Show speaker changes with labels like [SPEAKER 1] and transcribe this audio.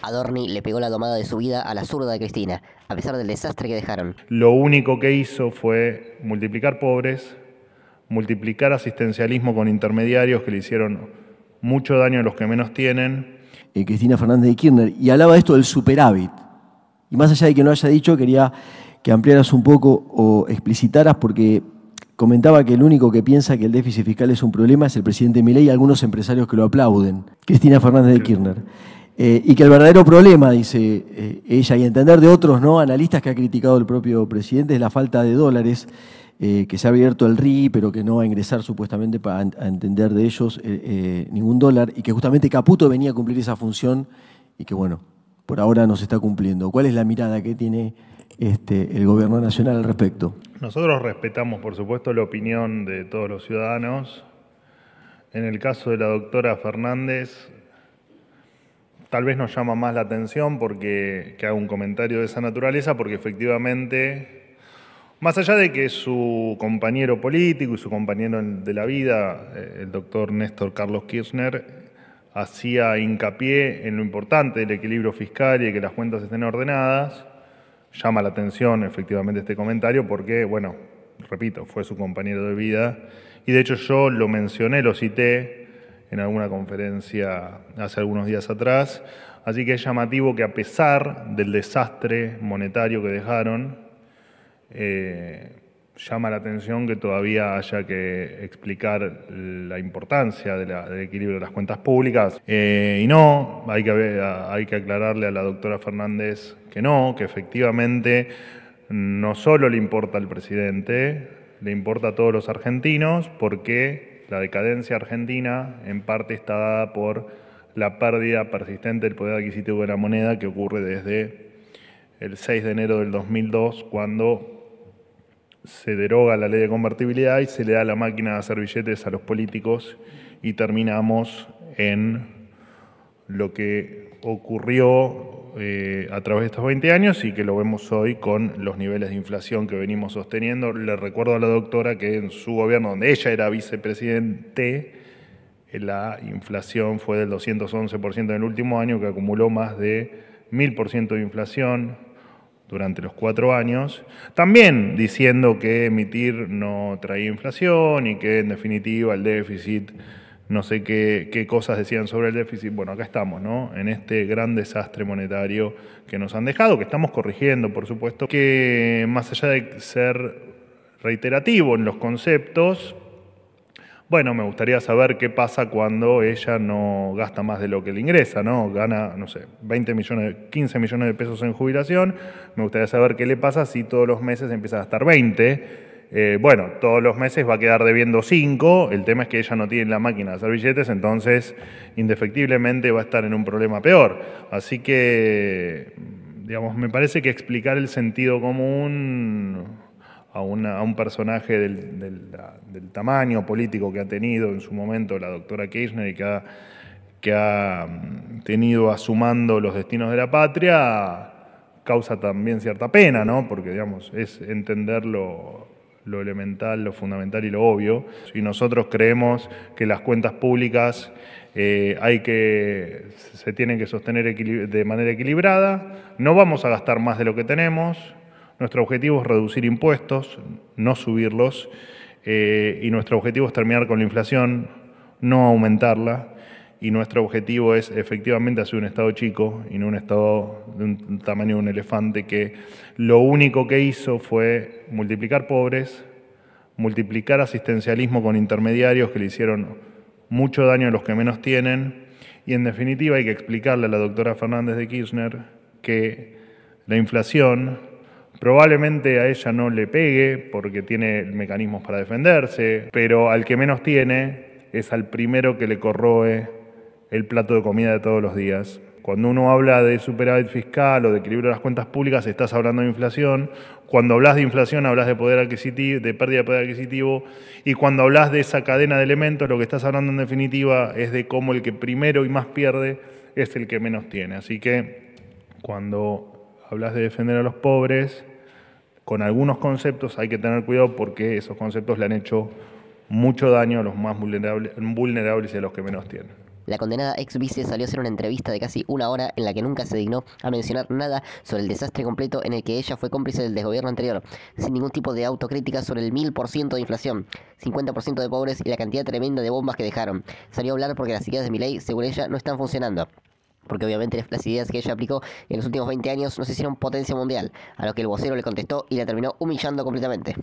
[SPEAKER 1] Adorni le pegó la domada de su vida a la zurda de Cristina, a pesar del desastre que
[SPEAKER 2] dejaron. Lo único que hizo fue multiplicar pobres, multiplicar asistencialismo con intermediarios que le hicieron mucho daño a los que menos tienen.
[SPEAKER 3] Eh, Cristina Fernández de Kirchner, y hablaba esto del superávit. Y más allá de que no haya dicho, quería que ampliaras un poco o explicitaras porque comentaba que el único que piensa que el déficit fiscal es un problema es el presidente Milei y algunos empresarios que lo aplauden, Cristina Fernández de Kirchner. Eh, y que el verdadero problema, dice eh, ella, y a entender de otros no analistas que ha criticado el propio presidente, es la falta de dólares, eh, que se ha abierto el RI, pero que no va a ingresar supuestamente para a entender de ellos ningún dólar, y que justamente Caputo venía a cumplir esa función y que bueno, por ahora no se está cumpliendo. ¿Cuál es la mirada que tiene este, el gobierno nacional al respecto?
[SPEAKER 2] Nosotros respetamos, por supuesto, la opinión de todos los ciudadanos. En el caso de la doctora Fernández, tal vez nos llama más la atención porque que haga un comentario de esa naturaleza, porque efectivamente, más allá de que su compañero político y su compañero de la vida, eh, el doctor Néstor Carlos Kirchner, hacía hincapié en lo importante del equilibrio fiscal y que las cuentas estén ordenadas, llama la atención efectivamente este comentario porque, bueno, repito, fue su compañero de vida y de hecho yo lo mencioné, lo cité en alguna conferencia hace algunos días atrás, así que es llamativo que a pesar del desastre monetario que dejaron, eh, llama la atención que todavía haya que explicar la importancia del equilibrio de las cuentas públicas. Eh, y no, hay que, hay que aclararle a la doctora Fernández que no, que efectivamente no solo le importa al presidente, le importa a todos los argentinos, porque la decadencia argentina en parte está dada por la pérdida persistente del poder adquisitivo de la moneda que ocurre desde el 6 de enero del 2002, cuando se deroga la ley de convertibilidad y se le da la máquina de hacer billetes a los políticos y terminamos en lo que ocurrió eh, a través de estos 20 años y que lo vemos hoy con los niveles de inflación que venimos sosteniendo. Le recuerdo a la doctora que en su gobierno, donde ella era vicepresidente, la inflación fue del 211% en el último año, que acumuló más de 1000% de inflación, durante los cuatro años, también diciendo que emitir no traía inflación y que en definitiva el déficit, no sé qué, cosas decían sobre el déficit. Bueno, acá estamos, ¿no? En este gran desastre monetario que nos han dejado, que estamos corrigiendo, por supuesto, que más allá de ser reiterativo en los conceptos, bueno, me gustaría saber qué pasa cuando ella no gasta más de lo que le ingresa, ¿no? Gana, no sé, 20 millones, 15 millones de pesos en jubilación, me gustaría saber qué le pasa si todos los meses empieza a gastar 20. Eh, bueno, todos los meses va a quedar debiendo 5, el tema es que ella no tiene la máquina de hacer billetes, entonces indefectiblemente va a estar en un problema peor. Así que, digamos, me parece que explicar el sentido común a, un personaje del, tamaño político que ha tenido en su momento la doctora Kirchner y que ha, mm, tenido asumando los destinos de la patria, causa también cierta pena, ¿no? Porque, digamos, es entender lo elemental, lo fundamental y lo obvio. y nosotros creemos que las cuentas públicas eh, hay que, se tienen que sostener de manera equilibrada, no vamos a gastar más de lo que tenemos, nuestro objetivo es reducir impuestos, no subirlos, eh, y nuestro objetivo es terminar con la inflación, no aumentarla, y nuestro objetivo es efectivamente hacer un Estado chico y no un Estado de un tamaño de un elefante que lo único que hizo fue multiplicar pobres, multiplicar asistencialismo con intermediarios que le hicieron mucho daño a los que menos tienen, y en definitiva hay que explicarle a la doctora Fernández de Kirchner que la inflación Probablemente a ella no le pegue porque tiene mecanismos para defenderse, pero al que menos tiene es al primero que le corroe el plato de comida de todos los días. Cuando uno habla de superávit fiscal o de equilibrio de las cuentas públicas, estás hablando de inflación. Cuando hablas de inflación, hablas de poder adquisitivo, de pérdida de poder adquisitivo. Y cuando hablas de esa cadena de elementos, lo que estás hablando en definitiva es de cómo el que primero y más pierde es el que menos tiene. Así que cuando hablas de defender a los pobres, con algunos conceptos hay que tener cuidado porque esos conceptos le han hecho mucho daño a los más vulnerables, y a los que menos tienen.
[SPEAKER 1] La condenada ex vice salió a hacer una entrevista de casi una hora en la que nunca se dignó a mencionar nada sobre el desastre completo en el que ella fue cómplice del desgobierno anterior, sin ningún tipo de autocrítica sobre el 1000% de inflación, 50% de pobres y la cantidad tremenda de bombas que dejaron. Salió a hablar porque las ideas de mi ley, según ella, no están funcionando porque obviamente las, ideas que ella aplicó en los últimos 20 años no se hicieron potencia mundial, a lo que el vocero le contestó y la terminó humillando completamente.